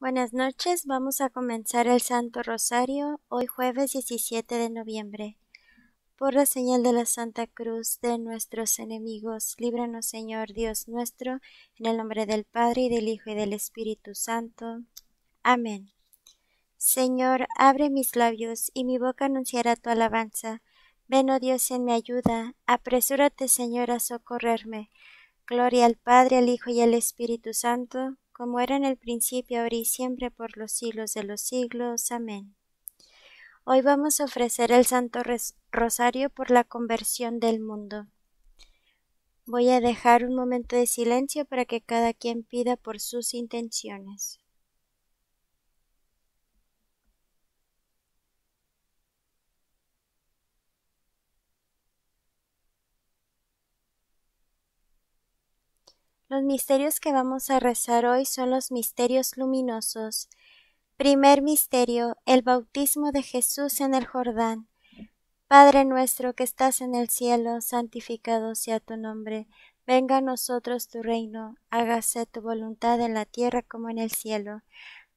Buenas noches, vamos a comenzar el Santo Rosario hoy jueves 17 de noviembre. Por la señal de la Santa Cruz de nuestros enemigos, líbranos Señor Dios nuestro, en el nombre del Padre y del Hijo y del Espíritu Santo. Amén. Señor, abre mis labios y mi boca anunciará tu alabanza. Ven, oh Dios, en mi ayuda. Apresúrate, Señor, a socorrerme. Gloria al Padre, al Hijo y al Espíritu Santo como era en el principio, ahora y siempre, por los siglos de los siglos. Amén. Hoy vamos a ofrecer el Santo Rosario por la conversión del mundo. Voy a dejar un momento de silencio para que cada quien pida por sus intenciones. Los misterios que vamos a rezar hoy son los misterios luminosos. Primer misterio, el bautismo de Jesús en el Jordán. Padre nuestro que estás en el cielo, santificado sea tu nombre. Venga a nosotros tu reino, hágase tu voluntad en la tierra como en el cielo.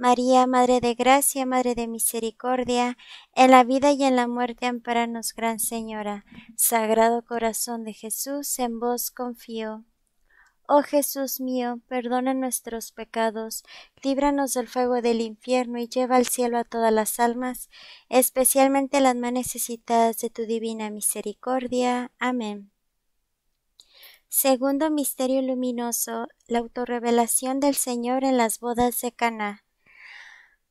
María, Madre de Gracia, Madre de Misericordia, en la vida y en la muerte, amparanos, Gran Señora. Sagrado Corazón de Jesús, en vos confío. Oh Jesús mío, perdona nuestros pecados, líbranos del fuego del infierno y lleva al cielo a todas las almas, especialmente las más necesitadas de tu divina misericordia. Amén. Segundo misterio luminoso, la autorrevelación del Señor en las bodas de Caná.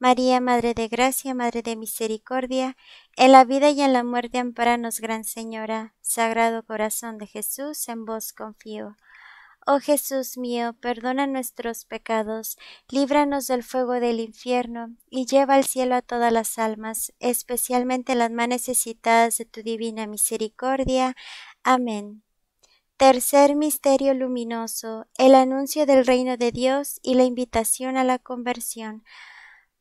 María, Madre de Gracia, Madre de Misericordia, en la vida y en la muerte amparanos, Gran Señora, Sagrado Corazón de Jesús, en vos confío. Oh Jesús mío, perdona nuestros pecados, líbranos del fuego del infierno, y lleva al cielo a todas las almas, especialmente las más necesitadas de tu divina misericordia. Amén. Tercer misterio luminoso, el anuncio del reino de Dios y la invitación a la conversión.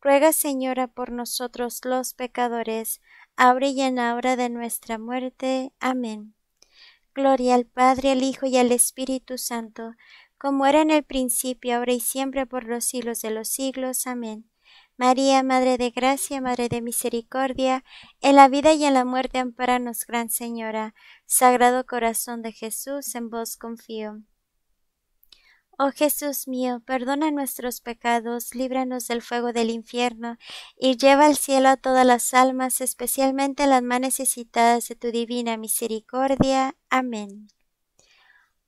Ruega, Señora, por nosotros los pecadores, ahora y en la hora de nuestra muerte. Amén. Gloria al Padre, al Hijo y al Espíritu Santo, como era en el principio, ahora y siempre, por los siglos de los siglos. Amén. María, Madre de Gracia, Madre de Misericordia, en la vida y en la muerte, amparanos, Gran Señora. Sagrado Corazón de Jesús, en vos confío. Oh Jesús mío, perdona nuestros pecados, líbranos del fuego del infierno, y lleva al cielo a todas las almas, especialmente las más necesitadas de tu divina misericordia. Amén.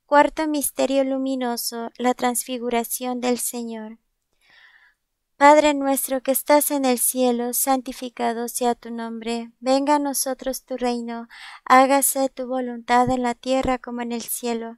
Cuarto Misterio Luminoso, la Transfiguración del Señor. Padre nuestro que estás en el cielo, santificado sea tu nombre, venga a nosotros tu reino, hágase tu voluntad en la tierra como en el cielo.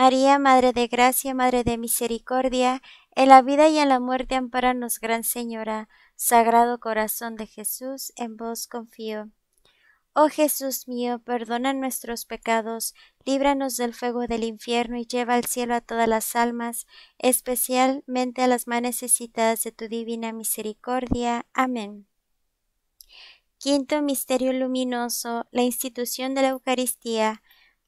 María, Madre de Gracia, Madre de Misericordia, en la vida y en la muerte, amparanos, Gran Señora. Sagrado Corazón de Jesús, en vos confío. Oh Jesús mío, perdona nuestros pecados, líbranos del fuego del infierno y lleva al cielo a todas las almas, especialmente a las más necesitadas de tu divina misericordia. Amén. Quinto Misterio Luminoso, la institución de la Eucaristía.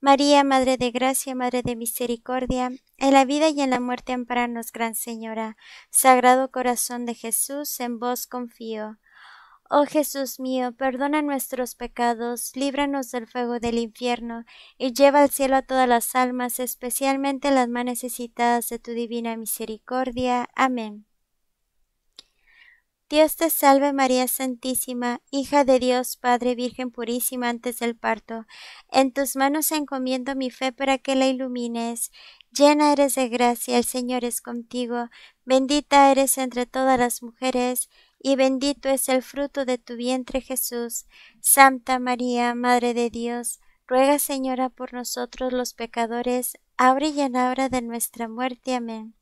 María, Madre de Gracia, Madre de Misericordia, en la vida y en la muerte amparanos, Gran Señora. Sagrado Corazón de Jesús, en vos confío. Oh Jesús mío, perdona nuestros pecados, líbranos del fuego del infierno, y lleva al cielo a todas las almas, especialmente las más necesitadas de tu divina misericordia. Amén. Dios te salve María Santísima, hija de Dios Padre Virgen purísima antes del parto. En tus manos encomiendo mi fe para que la ilumines. Llena eres de gracia, el Señor es contigo. Bendita eres entre todas las mujeres, y bendito es el fruto de tu vientre Jesús. Santa María, Madre de Dios, ruega Señora por nosotros los pecadores, ahora y en la hora de nuestra muerte. Amén.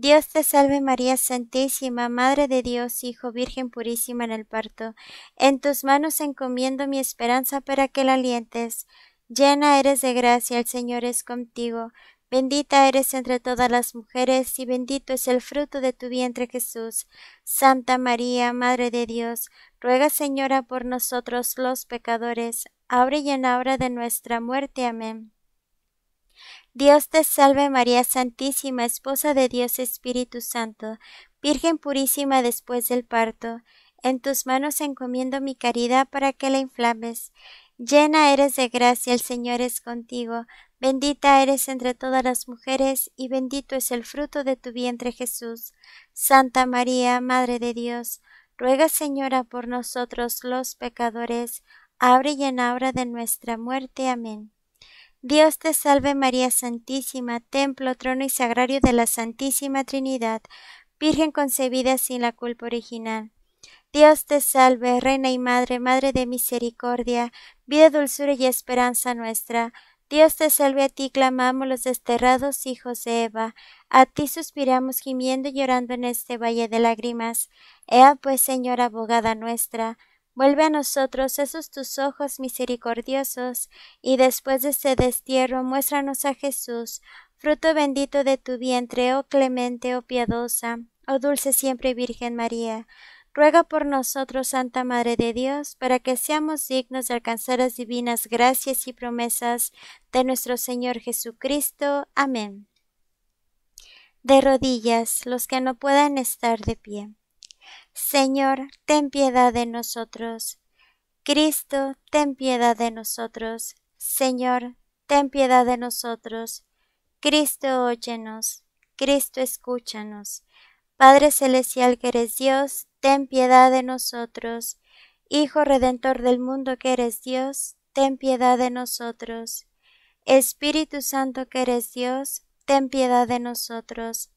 Dios te salve María Santísima, Madre de Dios, Hijo, Virgen purísima en el parto. En tus manos encomiendo mi esperanza para que la alientes. Llena eres de gracia, el Señor es contigo. Bendita eres entre todas las mujeres, y bendito es el fruto de tu vientre Jesús. Santa María, Madre de Dios, ruega Señora por nosotros los pecadores, ahora y en la hora de nuestra muerte. Amén. Dios te salve María Santísima, Esposa de Dios Espíritu Santo, Virgen purísima después del parto, en tus manos encomiendo mi caridad para que la inflames. Llena eres de gracia, el Señor es contigo, bendita eres entre todas las mujeres, y bendito es el fruto de tu vientre Jesús. Santa María, Madre de Dios, ruega Señora por nosotros los pecadores, abre y en hora de nuestra muerte. Amén. Dios te salve María Santísima, templo, trono y sagrario de la Santísima Trinidad, Virgen concebida sin la culpa original. Dios te salve, Reina y Madre, Madre de misericordia, vida, dulzura y esperanza nuestra. Dios te salve, a ti clamamos los desterrados hijos de Eva, a ti suspiramos gimiendo y llorando en este valle de lágrimas. Ea pues, Señora abogada nuestra, Vuelve a nosotros esos tus ojos misericordiosos, y después de este destierro muéstranos a Jesús, fruto bendito de tu vientre, oh clemente, oh piadosa, oh dulce siempre Virgen María. Ruega por nosotros, Santa Madre de Dios, para que seamos dignos de alcanzar las divinas gracias y promesas de nuestro Señor Jesucristo. Amén. De rodillas, los que no puedan estar de pie. Señor, ten piedad de nosotros. Cristo, ten piedad de nosotros. Señor, ten piedad de nosotros. Cristo, óyenos. Cristo, escúchanos. Padre Celestial que eres Dios, ten piedad de nosotros. Hijo Redentor del mundo que eres Dios, ten piedad de nosotros. Espíritu Santo que eres Dios, ten piedad de nosotros.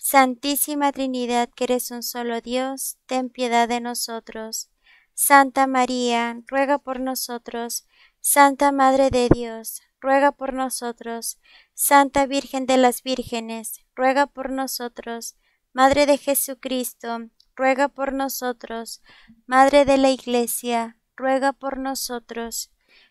Santísima Trinidad, que eres un solo Dios, ten piedad de nosotros. Santa María, ruega por nosotros. Santa Madre de Dios, ruega por nosotros. Santa Virgen de las Vírgenes, ruega por nosotros. Madre de Jesucristo, ruega por nosotros. Madre de la Iglesia, ruega por nosotros.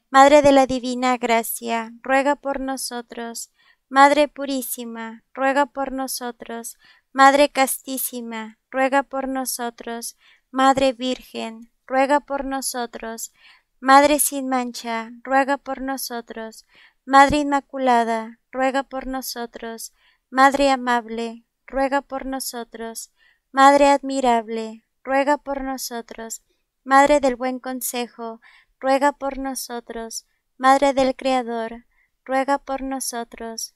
Madre de la Divina Gracia, ruega por nosotros. Madre purísima, ruega por nosotros. Madre castísima, ruega por nosotros. Madre Virgen, ruega por nosotros. Madre sin mancha, ruega por nosotros. Madre Inmaculada, ruega por nosotros. Madre amable, ruega por nosotros. Madre admirable, ruega por nosotros. Madre del buen consejo, ruega por nosotros. Madre del Creador, ruega por nosotros.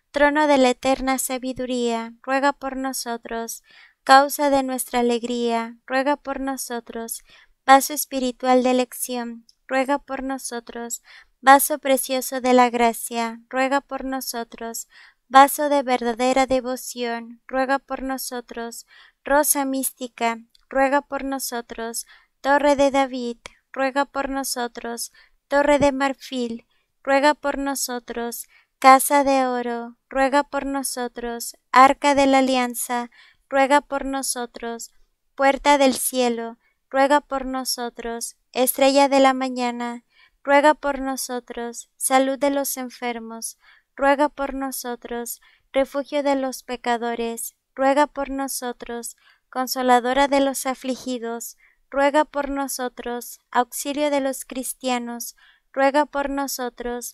Trono de la eterna sabiduría, ruega por nosotros. Causa de nuestra alegría, ruega por nosotros. Vaso espiritual de elección, ruega por nosotros. Vaso precioso de la gracia, ruega por nosotros. Vaso de verdadera devoción, ruega por nosotros. Rosa mística, ruega por nosotros. Torre de David, ruega por nosotros. Torre de marfil, ruega por nosotros. Casa de Oro, ruega por nosotros, Arca de la Alianza, ruega por nosotros, Puerta del Cielo, ruega por nosotros, Estrella de la Mañana, ruega por nosotros, Salud de los enfermos, ruega por nosotros, Refugio de los pecadores, ruega por nosotros, Consoladora de los afligidos, ruega por nosotros, Auxilio de los cristianos, ruega por nosotros,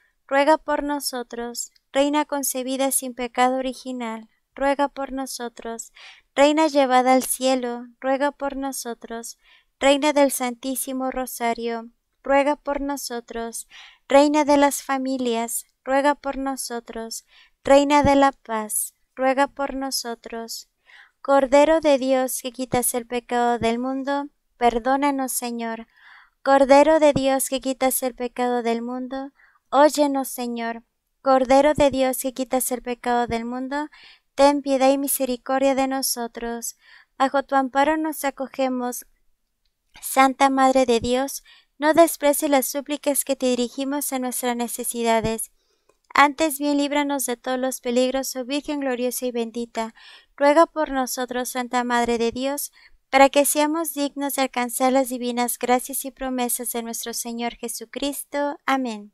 ruega por nosotros, Reina concebida sin pecado original, ruega por nosotros, Reina llevada al cielo, ruega por nosotros, Reina del Santísimo Rosario, ruega por nosotros, Reina de las familias, ruega por nosotros, Reina de la paz, ruega por nosotros. Cordero de Dios que quitas el pecado del mundo, perdónanos Señor. Cordero de Dios que quitas el pecado del mundo, Óyenos, Señor. Cordero de Dios que quitas el pecado del mundo, ten piedad y misericordia de nosotros. Bajo tu amparo nos acogemos. Santa Madre de Dios, no desprecie las súplicas que te dirigimos en nuestras necesidades. Antes bien líbranos de todos los peligros, oh Virgen gloriosa y bendita. Ruega por nosotros, Santa Madre de Dios, para que seamos dignos de alcanzar las divinas gracias y promesas de nuestro Señor Jesucristo. Amén.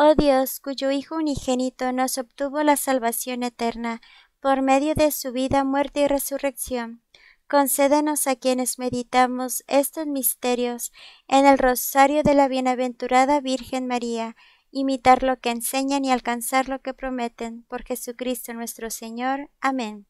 Oh Dios, cuyo Hijo unigénito nos obtuvo la salvación eterna, por medio de su vida, muerte y resurrección, concédenos a quienes meditamos estos misterios en el rosario de la bienaventurada Virgen María, imitar lo que enseñan y alcanzar lo que prometen, por Jesucristo nuestro Señor. Amén.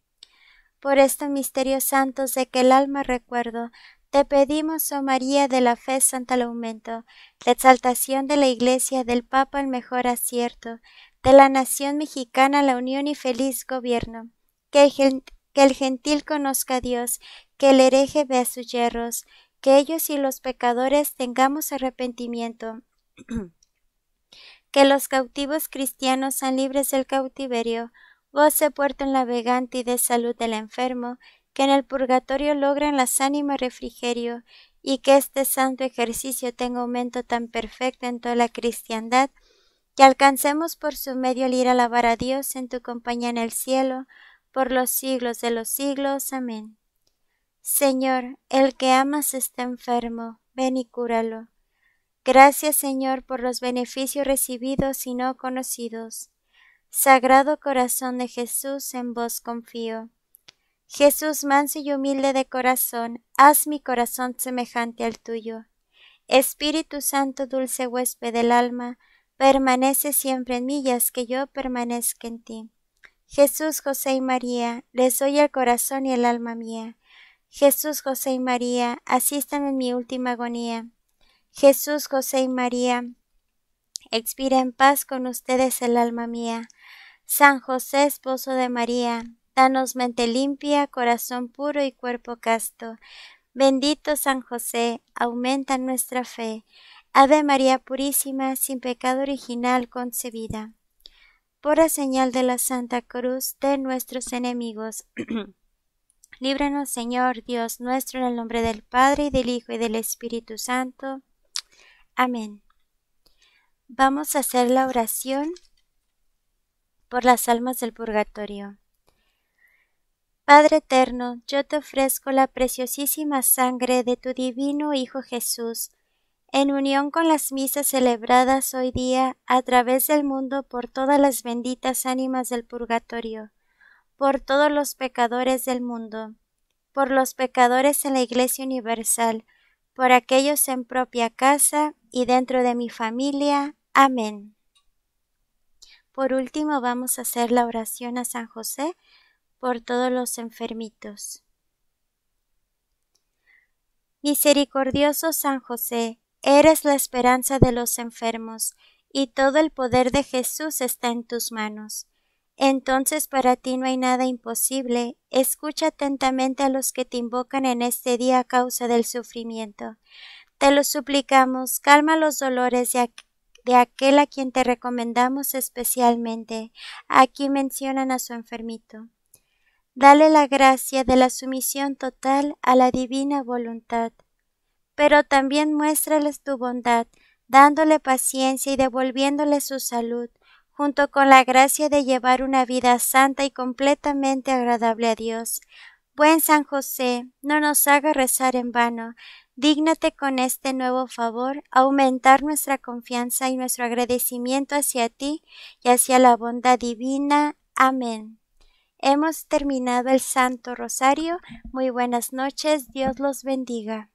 Por estos misterios santos de que el alma recuerdo, te pedimos, oh María de la fe santa al aumento, la exaltación de la Iglesia, del Papa el mejor acierto, de la nación mexicana la unión y feliz gobierno, que el, gentil conozca a Dios, que el hereje vea sus yerros, que ellos y los pecadores tengamos arrepentimiento. que los cautivos cristianos sean libres del cautiverio, goce puerto en la vegante y de salud del enfermo, que en el purgatorio logren las ánimas refrigerio, y que este santo ejercicio tenga aumento tan perfecto en toda la cristiandad, que alcancemos por su medio el ir a alabar a Dios en tu compañía en el cielo, por los siglos de los siglos. Amén. Señor, el que amas está enfermo, ven y cúralo. Gracias, Señor, por los beneficios recibidos y no conocidos. Sagrado Corazón de Jesús, en vos confío. Jesús manso y humilde de corazón, haz mi corazón semejante al tuyo. Espíritu Santo, dulce huésped del alma, permanece siempre en mí y que yo permanezca en ti. Jesús, José y María, les doy el corazón y el alma mía. Jesús, José y María, asistan en mi última agonía. Jesús, José y María, expira en paz con ustedes el alma mía. San José, esposo de María, Danos mente limpia, corazón puro y cuerpo casto. Bendito San José, aumenta nuestra fe. Ave María Purísima, sin pecado original concebida. Por la señal de la Santa Cruz de nuestros enemigos. Líbranos, Señor Dios nuestro, en el nombre del Padre, y del Hijo, y del Espíritu Santo. Amén. Vamos a hacer la oración por las almas del purgatorio. Padre eterno, yo te ofrezco la preciosísima sangre de tu divino Hijo Jesús, en unión con las misas celebradas hoy día a través del mundo por todas las benditas ánimas del purgatorio, por todos los pecadores del mundo, por los pecadores en la Iglesia Universal, por aquellos en propia casa y dentro de mi familia. Amén. Por último vamos a hacer la oración a San José, por todos los enfermitos. Misericordioso San José, eres la esperanza de los enfermos, y todo el poder de Jesús está en tus manos. Entonces para ti no hay nada imposible. Escucha atentamente a los que te invocan en este día a causa del sufrimiento. Te lo suplicamos, calma los dolores de, de aquel a quien te recomendamos especialmente. Aquí mencionan a su enfermito. Dale la gracia de la sumisión total a la divina voluntad. Pero también muéstrales tu bondad, dándole paciencia y devolviéndole su salud, junto con la gracia de llevar una vida santa y completamente agradable a Dios. Buen San José, no nos haga rezar en vano, Dígnate con este nuevo favor aumentar nuestra confianza y nuestro agradecimiento hacia ti y hacia la bondad divina. Amén. Hemos terminado el Santo Rosario. Muy buenas noches. Dios los bendiga.